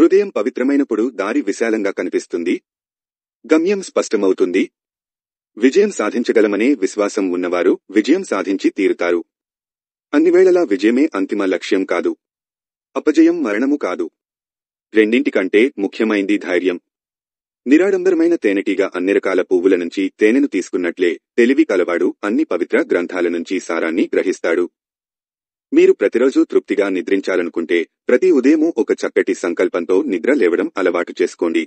హృదయం పవిత్రమైనప్పుడు దారి విశాలంగా కనిపిస్తుంది గమ్యం స్పష్టమవుతుంది విజయం సాధించగలమనే విశ్వాసం ఉన్నవారు విజయం సాధించి తీరుతారు అన్నివేళలా విజయమే అంతిమ లక్ష్యం కాదు అపజయం మరణము కాదు రెండింటికంటే ముఖ్యమైంది ధైర్యం నిరాడంబరమైన తేనెటీగ అన్ని రకాల పువ్వుల నుంచి తేనెను తీసుకున్నట్లే తెలివి కలవాడు అన్ని పవిత్ర గ్రంథాల నుంచి సారాన్ని గ్రహిస్తాడు మీరు ప్రతిరోజు తృప్తిగా నిద్రించాలనుకుంటే ప్రతి ఉదయము ఒక చక్కటి సంకల్పంతో నిద్ర లేవడం అలవాటు చేసుకోండి